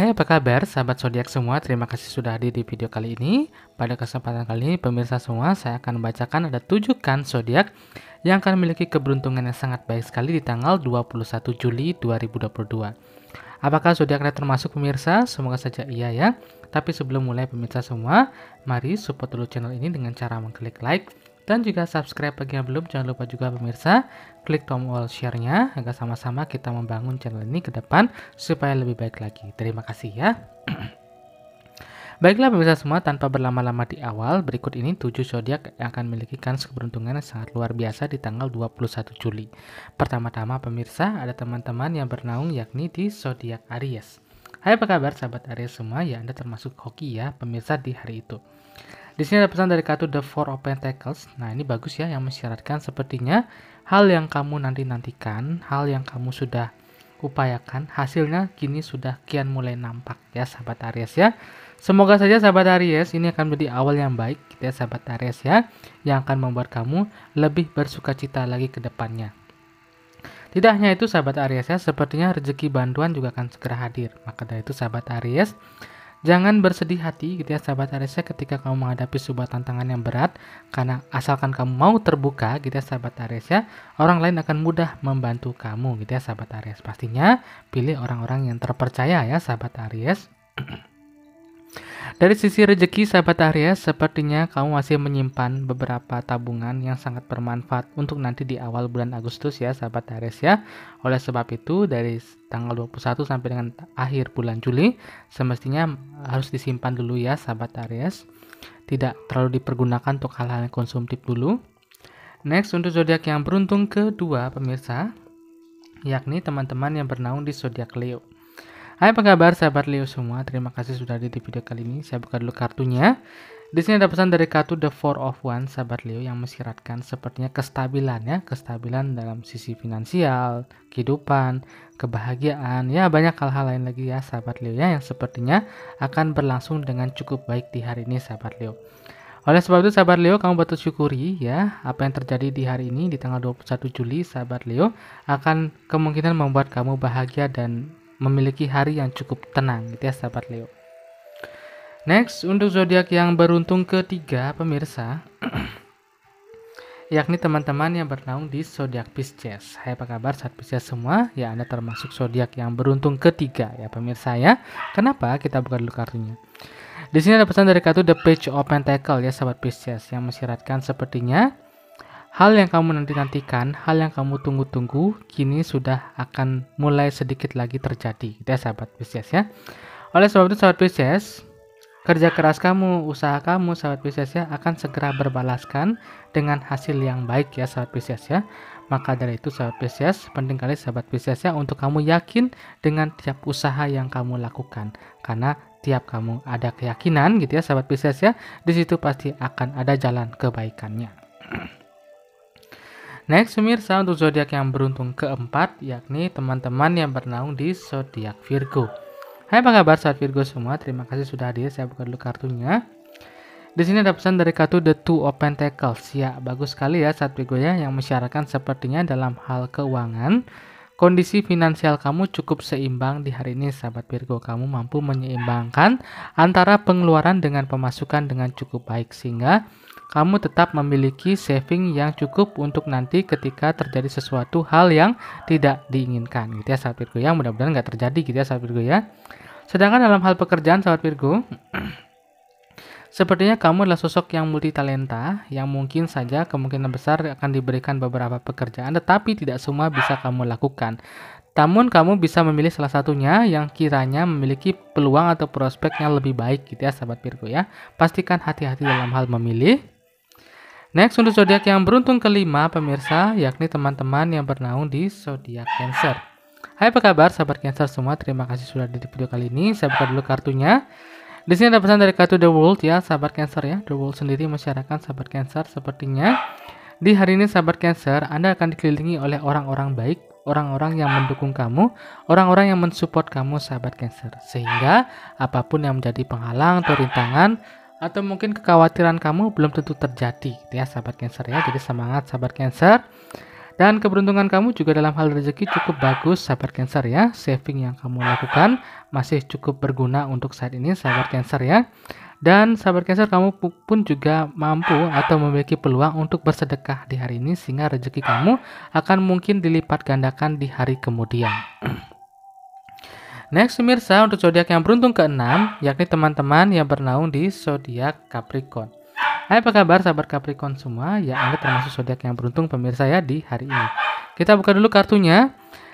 Hai apa kabar sahabat zodiak semua terima kasih sudah hadir di video kali ini Pada kesempatan kali ini pemirsa semua saya akan membacakan ada 7 kan zodiak yang akan memiliki keberuntungan yang sangat baik sekali di tanggal 21 Juli 2022 Apakah zodiak ada termasuk pemirsa? Semoga saja iya ya Tapi sebelum mulai pemirsa semua mari support dulu channel ini dengan cara mengklik like dan juga subscribe bagi yang belum. Jangan lupa juga pemirsa, klik tombol share-nya agar sama-sama kita membangun channel ini ke depan supaya lebih baik lagi. Terima kasih ya. Baiklah pemirsa semua, tanpa berlama-lama di awal, berikut ini 7 zodiak yang akan memiliki kans keberuntungan yang sangat luar biasa di tanggal 21 Juli. Pertama-tama pemirsa, ada teman-teman yang bernaung yakni di zodiak Aries. Hai apa kabar sahabat Aries semua, ya Anda termasuk hoki ya pemirsa di hari itu. Di sini ada pesan dari kartu The Four of Pentacles. Nah, ini bagus ya yang mensyaratkan sepertinya hal yang kamu nanti-nantikan, hal yang kamu sudah upayakan, hasilnya kini sudah kian mulai nampak ya sahabat Aries ya. Semoga saja sahabat Aries ini akan menjadi awal yang baik kita gitu ya sahabat Aries ya yang akan membuat kamu lebih bersuka cita lagi ke depannya. Tidak hanya itu sahabat Aries ya, sepertinya rezeki bantuan juga akan segera hadir. Maka dari itu sahabat Aries, Jangan bersedih hati gitu ya sahabat Aries ketika kamu menghadapi sebuah tantangan yang berat karena asalkan kamu mau terbuka gitu ya sahabat Aries orang lain akan mudah membantu kamu gitu ya sahabat Aries. Pastinya pilih orang-orang yang terpercaya ya sahabat Aries. Dari sisi rejeki sahabat Aries, sepertinya kamu masih menyimpan beberapa tabungan yang sangat bermanfaat untuk nanti di awal bulan Agustus ya sahabat Aries ya. Oleh sebab itu dari tanggal 21 sampai dengan akhir bulan Juli semestinya harus disimpan dulu ya sahabat Aries. Tidak terlalu dipergunakan untuk hal-hal konsumtif dulu. Next untuk zodiak yang beruntung kedua pemirsa, yakni teman-teman yang bernaung di zodiak Leo. Hai apa kabar sahabat Leo semua? Terima kasih sudah ada di video kali ini. Saya buka dulu kartunya. Di sini ada pesan dari kartu The Four of One sahabat Leo yang mensyaratkan sepertinya kestabilan ya, kestabilan dalam sisi finansial, kehidupan, kebahagiaan, ya banyak hal-hal lain lagi ya sahabat Leo ya yang sepertinya akan berlangsung dengan cukup baik di hari ini sahabat Leo. Oleh sebab itu sahabat Leo kamu patut syukuri ya apa yang terjadi di hari ini di tanggal 21 Juli sahabat Leo akan kemungkinan membuat kamu bahagia dan memiliki hari yang cukup tenang gitu ya sahabat Leo. Next untuk zodiak yang beruntung ketiga pemirsa yakni teman-teman yang bernaung di zodiak Pisces. Hai apa kabar saat Pisces semua? Ya Anda termasuk zodiak yang beruntung ketiga ya pemirsa ya. Kenapa? Kita buka dulu kartunya. Di sini ada pesan dari kartu The Page of Pentacles ya sahabat Pisces yang mensyaratkan sepertinya Hal yang kamu nanti-nantikan, hal yang kamu tunggu-tunggu, kini sudah akan mulai sedikit lagi terjadi. Gitu ya sahabat Pisces ya. Oleh sebab itu sahabat Pisces, kerja keras kamu, usaha kamu sahabat Pisces ya akan segera berbalaskan dengan hasil yang baik ya sahabat Pisces ya. Maka dari itu sahabat Pisces, penting kali sahabat Pisces ya untuk kamu yakin dengan tiap usaha yang kamu lakukan. Karena tiap kamu ada keyakinan gitu ya sahabat Pisces ya, di situ pasti akan ada jalan kebaikannya. Next pemirsa untuk zodiak yang beruntung keempat yakni teman-teman yang bernaung di zodiak Virgo. Hai apa kabar saat Virgo semua? Terima kasih sudah hadir. Saya buka dulu kartunya. Di sini ada pesan dari kartu The Two of Pentacles. Ya, bagus sekali ya saat Virgo ya yang mensyaratkan sepertinya dalam hal keuangan Kondisi finansial kamu cukup seimbang di hari ini, sahabat Virgo. Kamu mampu menyeimbangkan antara pengeluaran dengan pemasukan dengan cukup baik, sehingga kamu tetap memiliki saving yang cukup untuk nanti ketika terjadi sesuatu hal yang tidak diinginkan gitu ya sahabat Virgo ya mudah-mudahan nggak terjadi gitu ya sahabat Virgo ya sedangkan dalam hal pekerjaan sahabat Virgo Sepertinya kamu adalah sosok yang multitalenta, yang mungkin saja kemungkinan besar akan diberikan beberapa pekerjaan, tetapi tidak semua bisa kamu lakukan. Namun kamu bisa memilih salah satunya yang kiranya memiliki peluang atau prospek yang lebih baik gitu ya sahabat Virgo ya. Pastikan hati-hati dalam hal memilih Next untuk zodiak yang beruntung kelima pemirsa, yakni teman-teman yang bernaung di zodiak Cancer. Hai apa kabar sahabat Cancer semua? Terima kasih sudah di video kali ini. Saya buka dulu kartunya. Di sini ada pesan dari kartu The World ya, sahabat Cancer ya. The World sendiri masyarakat sahabat Cancer sepertinya di hari ini sahabat Cancer, Anda akan dikelilingi oleh orang-orang baik, orang-orang yang mendukung kamu, orang-orang yang mensupport kamu sahabat Cancer. Sehingga apapun yang menjadi penghalang atau rintangan, atau mungkin kekhawatiran kamu belum tentu terjadi gitu ya sahabat cancer ya jadi semangat sahabat cancer dan keberuntungan kamu juga dalam hal rezeki cukup bagus sahabat cancer ya saving yang kamu lakukan masih cukup berguna untuk saat ini sahabat cancer ya dan sahabat cancer kamu pun juga mampu atau memiliki peluang untuk bersedekah di hari ini sehingga rezeki kamu akan mungkin dilipat gandakan di hari kemudian Next pemirsa untuk zodiak yang beruntung ke-6 yakni teman-teman yang bernaung di zodiak Capricorn. Hai apa kabar sahabat Capricorn semua? Ya Anda termasuk zodiak yang beruntung pemirsa ya di hari ini. Kita buka dulu kartunya.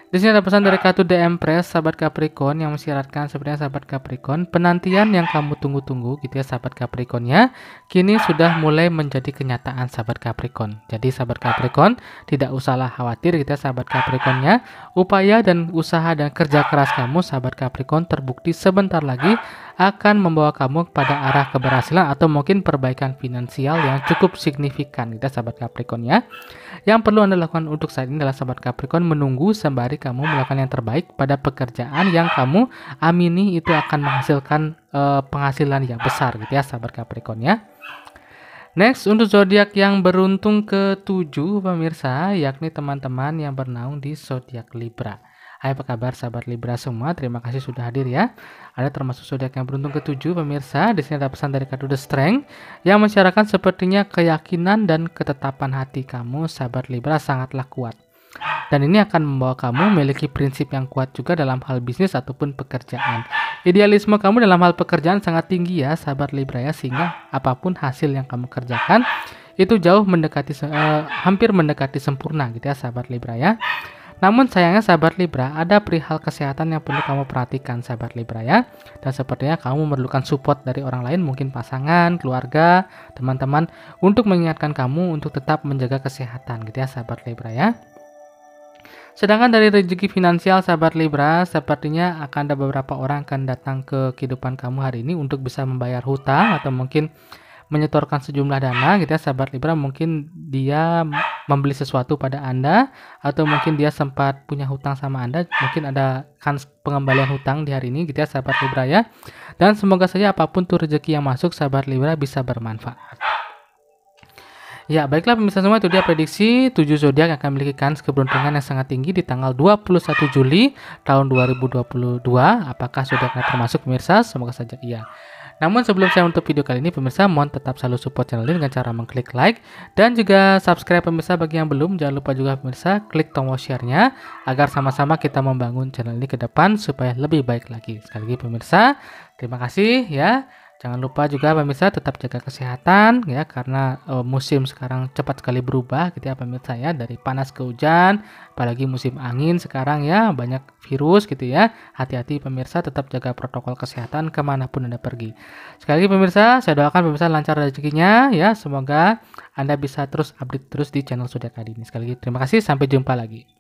Di sini ada pesan dari kartu DM Press, sahabat Capricorn yang mensyaratkan sebenarnya sahabat Capricorn, penantian yang kamu tunggu-tunggu gitu ya sahabat Capricorn ya, kini sudah mulai menjadi kenyataan sahabat Capricorn. Jadi sahabat Capricorn, tidak usahlah khawatir gitu ya sahabat Capricornnya, upaya dan usaha dan kerja keras kamu sahabat Capricorn terbukti sebentar lagi akan membawa kamu pada arah keberhasilan atau mungkin perbaikan finansial yang cukup signifikan gitu ya sahabat Capricorn ya. Yang perlu Anda lakukan untuk saat ini adalah sahabat Capricorn menunggu sembari kamu melakukan yang terbaik pada pekerjaan yang kamu amini itu akan menghasilkan uh, penghasilan yang besar gitu ya sahabat Capricorn ya. Next untuk zodiak yang beruntung ke ketujuh pemirsa yakni teman-teman yang bernaung di zodiak Libra. Hai apa kabar sahabat Libra semua, terima kasih sudah hadir ya. Ada termasuk zodiak yang beruntung ketujuh pemirsa, di sini ada pesan dari kartu The Strength yang mencerahkan sepertinya keyakinan dan ketetapan hati kamu sahabat Libra sangatlah kuat. Dan ini akan membawa kamu memiliki prinsip yang kuat juga dalam hal bisnis ataupun pekerjaan. Idealisme kamu dalam hal pekerjaan sangat tinggi ya sahabat Libra ya sehingga apapun hasil yang kamu kerjakan itu jauh mendekati eh, hampir mendekati sempurna gitu ya sahabat Libra ya. Namun sayangnya sahabat Libra, ada perihal kesehatan yang perlu kamu perhatikan sahabat Libra ya. Dan sepertinya kamu memerlukan support dari orang lain, mungkin pasangan, keluarga, teman-teman untuk mengingatkan kamu untuk tetap menjaga kesehatan gitu ya sahabat Libra ya. Sedangkan dari rezeki finansial sahabat Libra, sepertinya akan ada beberapa orang akan datang ke kehidupan kamu hari ini untuk bisa membayar hutang atau mungkin menyetorkan sejumlah dana gitu ya sahabat Libra mungkin dia membeli sesuatu pada Anda atau mungkin dia sempat punya hutang sama Anda, mungkin ada kans pengembalian hutang di hari ini gitu ya sahabat Libra ya. Dan semoga saja apapun tuh rezeki yang masuk sahabat Libra bisa bermanfaat. Ya, baiklah pemirsa semua itu dia prediksi 7 zodiak yang akan memiliki kans keberuntungan yang sangat tinggi di tanggal 21 Juli tahun 2022. Apakah sudah termasuk pemirsa? Semoga saja iya. Namun sebelum saya untuk video kali ini pemirsa mohon tetap selalu support channel ini dengan cara mengklik like dan juga subscribe pemirsa bagi yang belum jangan lupa juga pemirsa klik tombol share-nya agar sama-sama kita membangun channel ini ke depan supaya lebih baik lagi. Sekali lagi pemirsa terima kasih ya. Jangan lupa juga pemirsa tetap jaga kesehatan ya karena e, musim sekarang cepat sekali berubah gitu ya pemirsa ya dari panas ke hujan apalagi musim angin sekarang ya banyak virus gitu ya hati-hati pemirsa tetap jaga protokol kesehatan kemanapun anda pergi sekali lagi pemirsa saya doakan pemirsa lancar rezekinya ya semoga anda bisa terus update terus di channel Sudah Kali ini sekali lagi terima kasih sampai jumpa lagi.